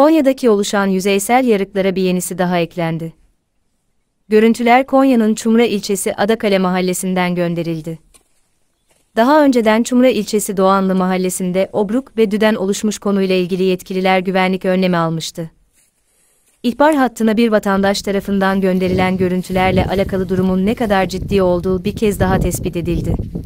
Konya'daki oluşan yüzeysel yarıklara bir yenisi daha eklendi. Görüntüler Konya'nın Çumra ilçesi Adakale mahallesinden gönderildi. Daha önceden Çumra ilçesi Doğanlı mahallesinde obruk ve düden oluşmuş konuyla ilgili yetkililer güvenlik önlemi almıştı. İhbar hattına bir vatandaş tarafından gönderilen görüntülerle alakalı durumun ne kadar ciddi olduğu bir kez daha tespit edildi.